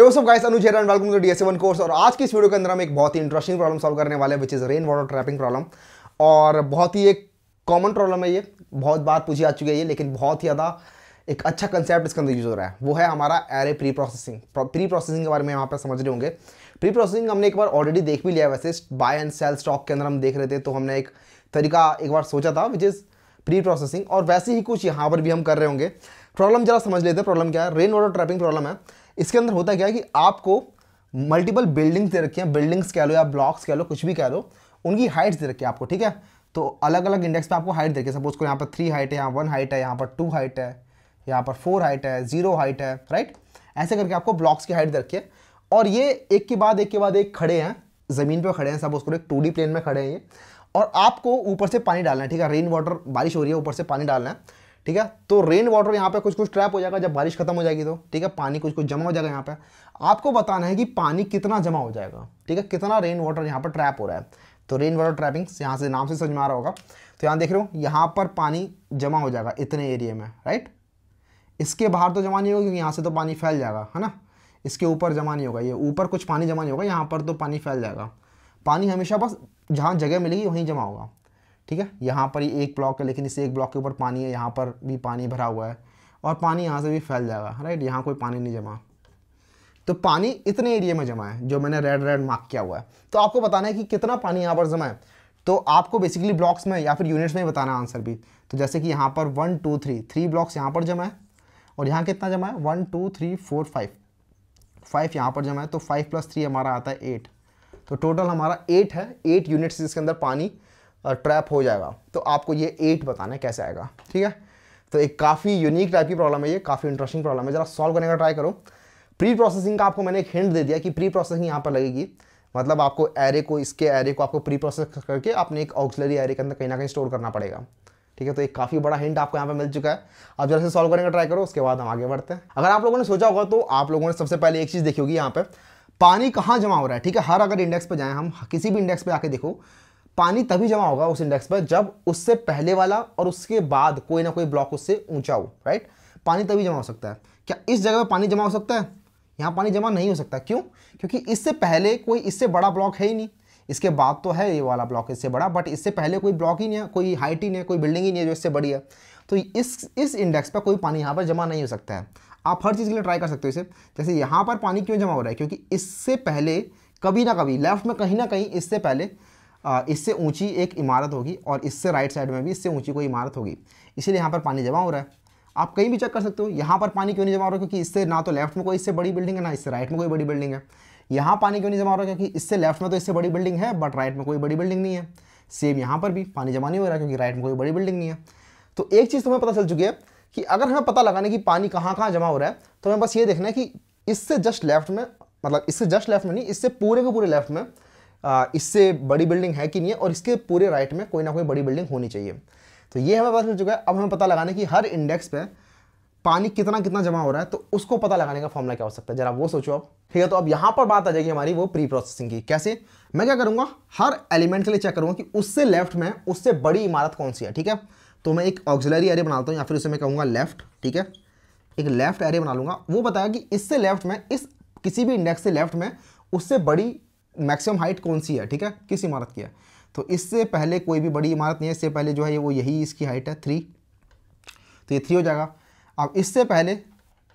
guys Anuj welcome to D one course और आज की इस वीडियो के अंदर हम एक बहुत ही इंटरेस्टिंग प्रॉब्लम सॉल्व करने वाले हैं which is rain water trapping problem और बहुत ही एक कॉमन प्रॉब्लम है ये बहुत बार पूछी जा चुकी है ये लेकिन बहुत ही ज़्यादा एक अच्छा कंसेप्ट इसके अंदर यूज़ हो रहा है वो है हमारा array preprocessing preprocessing के बारे में यहाँ पर समझ रहे होंगे प्री प्रोसेसिंग हमने एक बार ऑलरेडी देख भी लिया है वैसे बाय एंड सेल स्टॉक के अंदर हम देख रहे थे तो हमने एक तरीका एक बार सोचा था विच इज़ प्री प्रोसेसिंग और वैसे ही कुछ यहाँ पर भी हम कर रहे होंगे प्रॉब्लम जरा समझ लेते हैं प्रॉब्लम क्या है रेन वाटर ट्रैपिंग प्रॉब्लम है इसके अंदर होता क्या है कि आपको मल्टीपल बिल्डिंग्स दे रखी हैं बिल्डिंग्स कह लो या ब्लॉक्स कह लो कुछ भी कह लो उनकी हाइट्स दे रखी है आपको ठीक है तो अलग अलग इंडेक्स पे आपको हाइट देखिए सपोज को यहाँ पर थ्री हाइट है यहाँ वन हाइट है यहाँ पर टू हाइट है यहाँ पर फोर हाइट है जीरो हाइट है राइट ऐसे करके आपको ब्लॉक्स की हाइट रखिए और ये एक के बाद एक के बाद एक खड़े हैं ज़मीन पर खड़े हैं सपोज को एक टू प्लेन में खड़े हैं ये और आपको ऊपर से पानी डालना है ठीक है रेन वाटर बारिश हो रही है ऊपर से पानी डालना है ठीक है तो रेन वाटर यहाँ पे कुछ कुछ ट्रैप हो जाएगा जब बारिश खत्म हो जाएगी तो ठीक है पानी कुछ कुछ जमा हो जाएगा यहाँ पे आपको बताना है कि पानी कितना जमा हो जाएगा ठीक है कितना रेन वाटर यहाँ पर ट्रैप हो रहा है तो रेन वाटर ट्रैपिंग यहाँ से नाम से समझ में आ रहा होगा तो यहाँ देख रहे हो यहाँ पर पानी जमा हो जाएगा इतने एरिए में राइट इसके बाहर तो जमा नहीं होगा क्योंकि यहाँ से तो पानी फैल जाएगा है ना इसके ऊपर जमा नहीं होगा ये ऊपर कुछ पानी जमा नहीं होगा यहाँ पर तो पानी फैल जाएगा पानी हमेशा बस जहाँ जगह मिलेगी वहीं जमा होगा ठीक है यहाँ पर ही एक ब्लॉक है लेकिन इस एक ब्लॉक के ऊपर पानी है यहाँ पर भी पानी भरा हुआ है और पानी यहाँ से भी फैल जाएगा राइट यहाँ कोई पानी नहीं जमा तो पानी इतने एरिया में जमा है जो मैंने रेड रेड मार्क किया हुआ है तो आपको बताना है कि कितना पानी यहाँ पर जमा है तो आपको बेसिकली ब्लॉक्स में या फिर यूनिट्स में बताना आंसर भी तो जैसे कि यहाँ पर one two three three blocks यहाँ पर जमा है और यहाँ कितना जमा है one two three four five five यहाँ पर जमा है तो फाइव प्लस थ्री हमारा आता है एट तो टोटल हमारा एट है एट यूनिट्स इसके अंदर पानी ट्रैप हो जाएगा तो आपको ये एट बताना है कैसे आएगा ठीक है तो एक काफ़ी यूनिक टाइप की प्रॉब्लम है ये काफ़ी इंटरेस्टिंग प्रॉब्लम है ज़रा सॉल्व करने का ट्राई करो प्री प्रोसेसिंग का आपको मैंने एक हिंट दे दिया कि प्री प्रोसेसिंग यहाँ पर लगेगी मतलब आपको एरे को इसके एरे को आपको प्री प्रोसेस करके आपने एक ऑक्सलरी एरे के अंदर कहीं ना कहीं स्टोर करना पड़ेगा ठीक है तो एक काफ़ी बड़ा हिंट आपको यहाँ पर मिल चुका है आप जरा से सॉल्व करने का ट्राई करो उसके बाद हम आगे बढ़ते हैं अगर आप लोगों ने सोचा होगा तो आप लोगों ने सबसे पहले एक चीज़ देखी होगी यहाँ पर पानी कहाँ जमा हो रहा है ठीक है हर अगर इंडेक्स पर जाएँ हम किसी भी इंडेक्स पर आके देखो पानी तभी जमा होगा उस इंडेक्स पर जब उससे पहले वाला और उसके बाद कोई ना कोई ब्लॉक उससे ऊंचा हो राइट पानी तभी जमा हो सकता है क्या इस जगह पर पानी जमा हो सकता है यहाँ पानी जमा नहीं हो सकता क्यों क्योंकि इससे पहले कोई इससे बड़ा ब्लॉक है ही नहीं इसके बाद तो है ये वाला ब्लॉक इससे बड़ा बट इससे पहले कोई ब्लॉक ही नहीं है कोई हाइट ही नहीं है कोई बिल्डिंग ही नहीं है जो इससे बड़ी है तो इस इस इंडेक्स पर कोई पानी यहाँ पर जमा नहीं हो सकता है आप हर चीज़ के लिए ट्राई कर सकते हो इसे जैसे यहाँ पर पानी क्यों जमा हो रहा है क्योंकि इससे पहले कभी ना कभी लेफ्ट में कहीं ना कहीं इससे पहले इससे ऊंची एक इमारत होगी और इससे राइट साइड में भी इससे ऊंची कोई इमारत होगी इसीलिए यहाँ पर पानी जमा हो रहा है आप कहीं भी चेक कर सकते हो यहाँ पर पानी क्यों नहीं जमा हो रहा क्योंकि इससे ना तो लेफ्ट में कोई इससे बड़ी बिल्डिंग है ना इससे राइट में कोई बड़ी बिल्डिंग है यहाँ पानी क्यों नहीं जमा हो रहा क्योंकि इससे लेफ्ट में तो इससे बड़ी बिल्डिंग है बट राइट में कोई बड़ी बिल्डिंग नहीं है सेम यहाँ पर भी पानी जमा नहीं हो रहा क्योंकि राइट में कोई बड़ी बिल्डिंग नहीं है तो एक चीज़ तुम्हें पता चल चुकी है कि अगर हमें पता लगाने की पानी कहाँ कहाँ जमा हो रहा है तो हमें बस ये देखना है कि इससे जस्ट लेफ्ट में मतलब इससे जस्ट लेफ्ट में नहीं इससे पूरे के पूरे लेफ्ट में इससे बड़ी बिल्डिंग है कि नहीं है और इसके पूरे राइट में कोई ना कोई बड़ी बिल्डिंग होनी चाहिए तो ये हमें पता चल चुका है अब हमें पता लगाना कि हर इंडेक्स पर पानी कितना कितना जमा हो रहा है तो उसको पता लगाने का फॉर्मला क्या हो सकता है जरा वो सोचो आप ठीक है तो अब यहाँ पर बात आ जाएगी हमारी वो प्री प्रोसेसिंग की कैसे मैं क्या करूँगा हर एलिमेंट के लिए चेक करूँगा कि उससे लेफ्ट में उससे बड़ी इमारत कौन सी है ठीक है तो मैं एक ऑक्सिलरी एरिया बनाता हूँ या फिर उसे मैं कहूँगा लेफ्ट ठीक है एक लेफ्ट एरिया बना लूँगा वो बताया कि इससे लेफ्ट में इस किसी भी इंडेक्स से लेफ्ट में उससे बड़ी मैक्सिमम हाइट कौन सी है ठीक है किस इमारत की है तो इससे पहले कोई भी बड़ी इमारत नहीं है इससे पहले जो है वो यही इसकी हाइट है थ्री तो ये थ्री हो जाएगा अब इससे पहले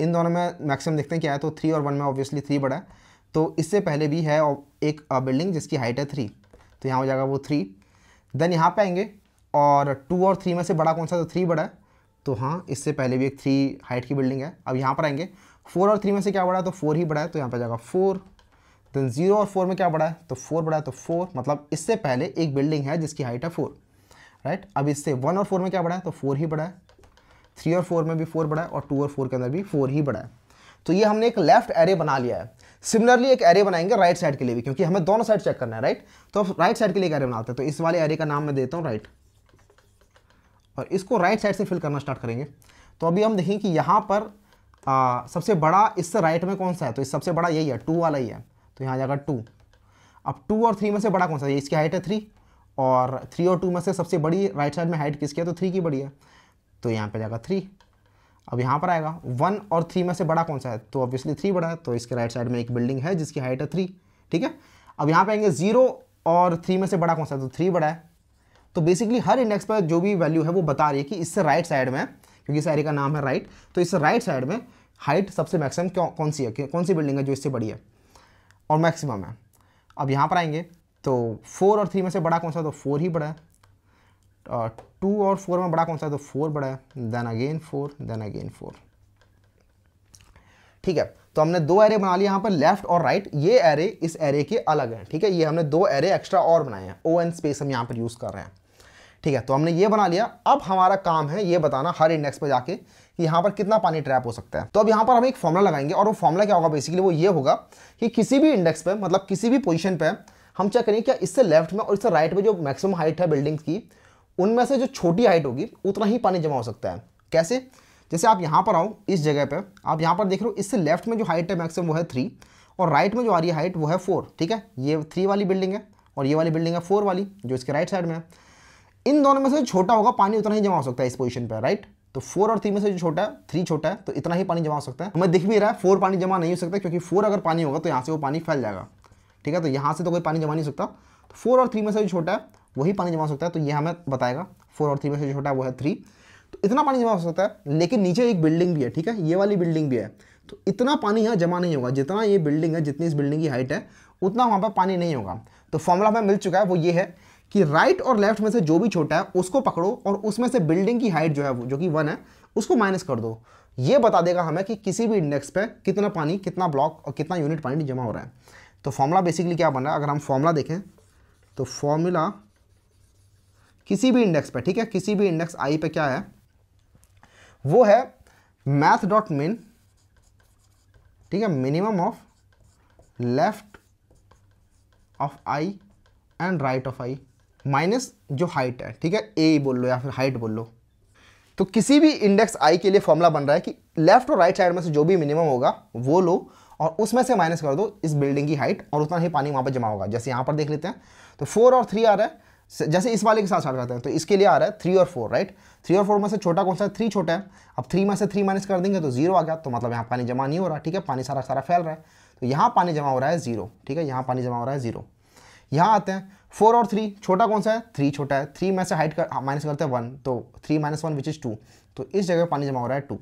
इन दोनों में मैक्सिमम देखते हैं क्या है तो थ्री और वन में ऑब्वियसली थ्री बड़ा है तो इससे पहले भी है एक बिल्डिंग जिसकी हाइट है थ्री तो यहाँ हो जाएगा वो थ्री देन यहाँ पर आएंगे और टू और थ्री में से बड़ा कौन सा तो थ्री बड़ा है तो हाँ इससे पहले भी एक थ्री हाइट की बिल्डिंग है अब यहाँ पर आएंगे फोर और थ्री में से क्या बड़ा है तो फोर ही बड़ा है तो यहाँ पर जाएगा फोर देन जीरो तो और फोर में क्या बढ़ा है तो फोर बढ़ा है तो फोर मतलब इससे पहले एक बिल्डिंग है जिसकी हाइट है फोर राइट अब इससे वन और फोर में क्या बढ़ा है तो फोर ही बढ़ा है थ्री और फोर में भी फोर बढ़ा है और टू और फोर के अंदर भी फोर ही बढ़ा है तो ये हमने एक लेफ्ट एरे बना लिया है सिमिलरली एक एरे बनाएंगे राइट साइड के लिए भी क्योंकि हमें दोनों साइड चेक करना है राइट तो अब राइट साइड के लिए एक एरे बनाते हैं तो इस वाले एरे का नाम मैं देता हूँ राइट और इसको राइट साइड से फिल करना स्टार्ट करेंगे तो अभी हम देखें कि यहाँ पर आ, सबसे बड़ा इससे राइट में कौन सा है तो इस सबसे बड़ा यही है टू वाला ही है तो यहाँ जाएगा टू अब टू और थ्री में से बड़ा कौन सा है इसकी हाइट है थ्री और थ्री और टू में से सबसे बड़ी राइट साइड में हाइट किसकी है तो थ्री की बड़ी है तो यहाँ पे जाएगा थ्री अब यहाँ पर आएगा वन और थ्री में से बड़ा कौन सा है तो ऑब्वियसली थ्री बड़ा है तो इसके राइट साइड में एक बिल्डिंग है जिसकी हाइट है थ्री ठीक है अब यहाँ पर आएंगे जीरो और थ्री में से बड़ा कौन सा है तो थ्री बड़ा है तो बेसिकली हर इंडेक्स पर जो भी वैल्यू है वो बता रही है कि इससे राइट साइड में क्योंकि इस का नाम है राइट तो इससे राइट साइड में हाइट सबसे मैक्सिमम कौन सी है कौन सी बिल्डिंग है जो इससे बड़ी है और मैक्सिमम है अब यहाँ पर आएंगे तो फोर और थ्री में से बड़ा कौन सा तो फोर ही बड़ा है टू और फोर में बड़ा कौन सा तो फोर बड़ा है then again four then again four ठीक है तो हमने दो एरे बना लिए यहाँ पर लेफ्ट और राइट ये एरे इस एरे के अलग हैं ठीक है ये हमने दो एरे एक्स्ट्रा और बनाए हैं ओ एन स्पेस हम यहाँ पर यूज़ कर रहे हैं ठीक है तो हमने ये बना लिया अब हमारा काम है ये बताना हर इंडेक्स पर जाके कि यहाँ पर कितना पानी ट्रैप हो सकता है तो अब यहाँ पर हम एक फॉर्मूला लगाएंगे और वो फॉर्मूला क्या होगा बेसिकली वो ये होगा कि किसी भी इंडेक्स पर मतलब किसी भी पोजिशन पर हम चेक करेंगे क्या इससे लेफ्ट में और इससे राइट में जो मैक्सिमम हाइट है बिल्डिंग की उनमें से जो छोटी हाइट होगी उतना ही पानी जमा हो सकता है कैसे जैसे आप यहाँ पर आओ इस जगह पर आप यहाँ पर देख रहे हो इससे लेफ्ट में जो हाइट है मैक्सिमम वो है थ्री और राइट में जो आ रही है हाइट वो है फोर ठीक है ये थ्री वाली बिल्डिंग है और ये वाली बिल्डिंग है फोर वाली जो इसके राइट साइड में है इन दोनों में से छोटा होगा पानी उतना ही जमा हो सकता है इस पोजीशन पर राइट तो फोर और थ्री में से जो छोटा है थ्री छोटा है तो इतना ही पानी जमा हो सकता है हमें दिख भी रहा है फोर पानी जमा नहीं हो सकता क्योंकि फोर अगर पानी होगा तो यहाँ से वो पानी फैल जाएगा ठीक है तो यहाँ से तो कोई पानी जमा नहीं सकता तो फोर और थ्री में से जो छोटा है वही पानी जमा हो सकता है तो ये हमें बताएगा फोर और थ्री में से छोटा है वो है थ्री तो इतना पानी जमा हो सकता है लेकिन नीचे एक बिल्डिंग भी है ठीक है ये वाली बिल्डिंग भी है तो इतना पानी यहाँ जमा नहीं होगा जितना ये बिल्डिंग है जितनी इस बिल्डिंग की हाइट है उतना वहाँ पर पानी नहीं होगा तो फॉर्मूला हमें मिल चुका है वो ये है कि राइट और लेफ्ट में से जो भी छोटा है उसको पकड़ो और उसमें से बिल्डिंग की हाइट जो है वो जो कि वन है उसको माइनस कर दो ये बता देगा हमें कि किसी भी इंडेक्स पे कितना पानी कितना ब्लॉक और कितना यूनिट पानी जमा हो रहा है तो फॉर्मूला बेसिकली क्या बन रहा है अगर हम फॉर्मूला देखें तो फॉर्मूला किसी भी इंडेक्स पर ठीक है किसी भी इंडेक्स आई पे क्या है वो है मैथ डॉट मिन ठीक है minimum of left of I and right of I minus जो हाइट है ठीक है ए बोल लो या फिर हाइट बोल लो तो किसी भी इंडेक्स आई के लिए फॉर्मूला बन रहा है कि लेफ्ट और राइट साइड में से जो भी मिनिमम होगा वो लो और उसमें से माइनस कर दो इस बिल्डिंग की हाइट और उतना ही पानी वहाँ पर जमा होगा जैसे यहाँ पर देख लेते हैं तो फोर और थ्री आ रहा है जैसे इस वाले के साथ स्टार्ट करते हैं तो इसके लिए आ रहा है थ्री और फोर राइट थ्री और फोर में से छोटा कौन सा है थ्री छोटा है अब थ्री में से थ्री माइनस कर देंगे तो जीरो आ गया तो मतलब यहाँ पानी जमा नहीं हो रहा ठीक है पानी सारा सारा फैल रहा है तो यहाँ पानी जमा हो रहा है जीरो ठीक है यहाँ पानी जमा हो रहा है जीरो यहाँ आते हैं फोर और थ्री छोटा कौन सा है थ्री छोटा है थ्री में से हाइट कर माइनस हाँ, करते हैं वन तो three minus one which is two तो इस जगह पानी जमा हो रहा है टू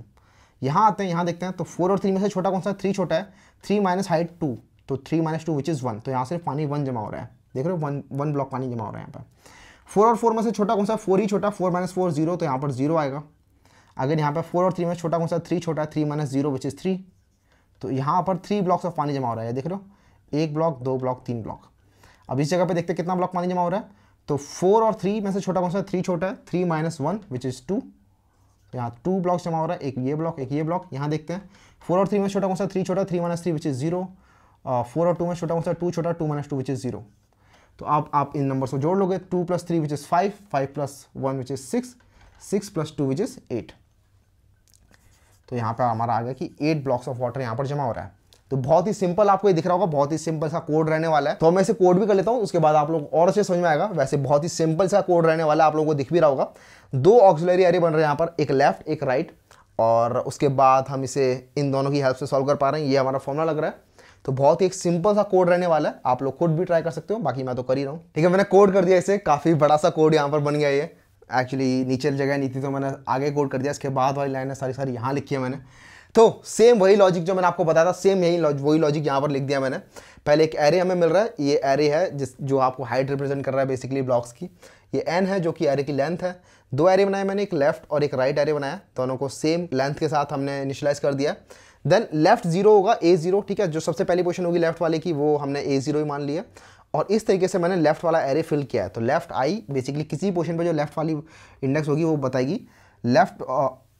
यहाँ आते हैं यहाँ देखते हैं तो फोर और थ्री में से छोटा कौन सा है थ्री छोटा है थ्री माइनस हाइट टू तो three minus two which is one तो यहाँ सिर्फ पानी वन जमा हो रहा है देख रहे हो वन वन ब्लॉक पानी जमा हो रहा है यहाँ पर फोर और फोर में से छोटा कौन सा फोर ही छोटा फोर माइनस फोर जीरो तो यहाँ पर जीरो आएगा अगर यहाँ पर फोर और थ्री में छोटा कौन सा थ्री छोटा है three minus zero which is three तो यहाँ पर थ्री ब्लॉक्स ऑफ पानी जमा हो रहा है देख रहे हो एक ब्लॉक दो ब्लॉक तीन ब्लॉक अब इस जगह पे देखते हैं कितना ब्लॉक पानी जमा हो रहा है तो फोर और थ्री में से छोटा कौन सा थ्री छोटा है three minus one which is two यहाँ टू ब्लॉक जमा हो रहा है एक ये ब्लॉक एक ये ब्लॉक यहाँ देखते हैं फोर और थ्री में छोटा कौन सा थ्री छोटा three minus three which is zero four और टू में छोटा कौन सा टू छोटा two minus two which is zero तो आप आप इन नंबर्स को जोड़ लोगे two plus three which is five five plus one which is six six plus two which is eight तो यहाँ पर हमारा आ गया कि एट ब्लॉक्स ऑफ वाटर यहाँ पर जमा हो रहा है तो बहुत ही सिंपल आपको ये दिख रहा होगा बहुत ही सिंपल सा कोड रहने वाला है तो मैं इसे कोड भी कर लेता हूँ उसके बाद आप लोग और अच्छे समझ में आएगा वैसे बहुत ही सिंपल सा कोड रहने वाला है आप लोगों को दिख भी रहा होगा दो ऑक्सिलरी एरे बन रहे हैं यहाँ पर एक लेफ्ट एक राइट और उसके बाद हम इसे इन दोनों की हेल्प से सॉल्व कर पा रहे हैं ये हमारा फॉर्मूला लग रहा है तो बहुत ही एक सिंपल सा कोड रहने वाला है आप लोग खुद भी ट्राई कर सकते हो बाकी मैं तो कर ही रहा हूँ ठीक है मैंने कोड कर दिया इसे काफ़ी बड़ा सा कोड यहाँ पर बन गया ये एक्चुअली नीचे जगह नहीं थी तो मैंने आगे कोड कर दिया इसके बाद वाली लाइन है सारी सारी यहाँ लिखी है मैंने तो सेम वही लॉजिक जो मैंने आपको बताया था सेम यही लॉजिक वही लॉजिक यहाँ पर लिख दिया मैंने पहले एक एरे हमें मिल रहा है ये एरे है जिस जो आपको हाइट रिप्रेजेंट कर रहा है बेसिकली ब्लॉक्स की ये एन है जो कि एरे की लेंथ है दो एरे बनाए मैंने एक लेफ्ट और एक राइट एरे बनाया दोनों को सेम लेंथ के साथ हमने इनिशलाइज कर दिया देन लेफ्ट जीरो होगा ए जीरो ठीक है जो सबसे पहली पोजिशन होगी लेफ्ट वाले की वो हमने ए जीरो ही मान लिया और इस तरीके से मैंने लेफ्ट वाला एरे फिल किया है तो लेफ्ट आई बेसिकली किसी पोजिशन पर जो लेफ्ट वाली इंडेक्स होगी वो बताएगी लेफ्ट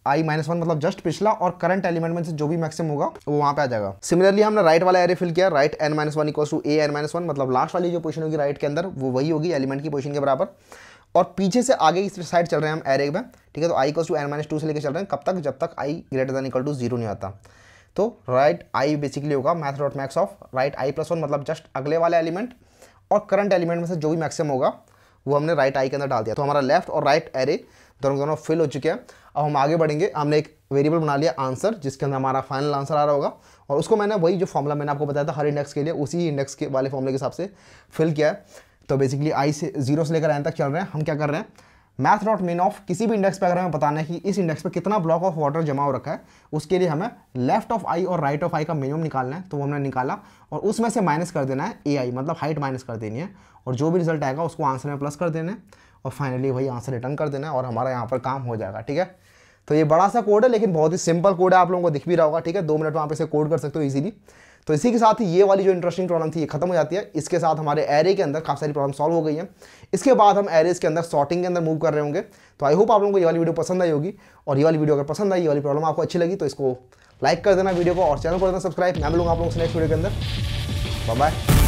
आई माइनस वन मतलब जस्ट पिछला और करंट एलिमेंट में से जो भी मैक्सिम होगा वो वहां पे आ जाएगा सिमिलरली हमने राइट वाला एरे फिल किया right N minus one equal to A N minus one मतलब लास्ट वाली जो पोजीशन होगी राइट के अंदर वो वही होगी एलिमेंट की पोजीशन के बराबर और पीछे से आगे इस साइड चल रहे हैं हम एरे में ठीक है तो I to N minus two से लेकर चल रहे हैं कब तक जब तक I greater than equal to zero नहीं आता तो राइट आई बेसिकली होगा math dot max of right I plus one मतलब जस्ट अगले वाला एलिमेंट और करंट एलिमेंट में से जो भी मैक्सिमम होगा वो हमने राइट आई के अंदर डाल दिया तो हमारा लेफ्ट और राइट एरे दोनों दोनों फिल हो चुके हैं अब हम आगे बढ़ेंगे हमने एक वेरिएबल बना लिया आंसर जिसके अंदर हमारा फाइनल आंसर आ रहा होगा और उसको मैंने वही जो फॉर्मूला मैंने आपको बताया था हर इंडेक्स के लिए उसी इंडेक्स के वाले फॉर्मूले के हिसाब से फिल किया है तो बेसिकली आई से जीरो से लेकर एन तक चल रहे हैं हम क्या कर रहे हैं मैथ डॉट मीन ऑफ किसी भी इंडेक्स पर अगर हमें बताना है कि इस इंडेक्स पर कितना ब्लॉक ऑफ वाटर जमा हो रखा है उसके लिए हमें लेफ्ट ऑफ आई और राइट ऑफ आई का मिनिमम निकालना है तो वो हमने निकाला और उसमें से माइनस कर देना है ए आई मतलब हाइट माइनस कर देनी है और जो भी रिजल्ट आएगा उसको आंसर में प्लस कर देना है और फाइनली वही आंसर रिटर्न कर देना है और हमारा यहाँ पर काम हो जाएगा ठीक है तो ये बड़ा सा कोड है लेकिन बहुत ही सिंपल कोड है आप लोगों को दिख भी रहा होगा ठीक है दो मिनट वहाँ पर इसे कोड कर सकते हो ईजिली तो इसी के साथ ही ये वाली जो इंटरेस्टिंग प्रॉब्लम थी ये खत्म हो जाती है इसके साथ हमारे एरे के अंदर काफ़ी सारी प्रॉब्लम सॉल्व हो गई है इसके बाद हम एरेज के अंदर सॉर्टिंग के अंदर मूव कर रहे होंगे तो आई होप आप लोगों को ये वाली वीडियो पसंद आई होगी और ये वाली वीडियो अगर पसंद आई ये वाली प्रॉब्लम आपको अच्छी लगी तो इसको लाइक कर देना वीडियो को और चैनल को देना सब्सक्राइब मैं मिलूंगा आप लोगों से नेक्स्ट वीडियो के अंदर बाय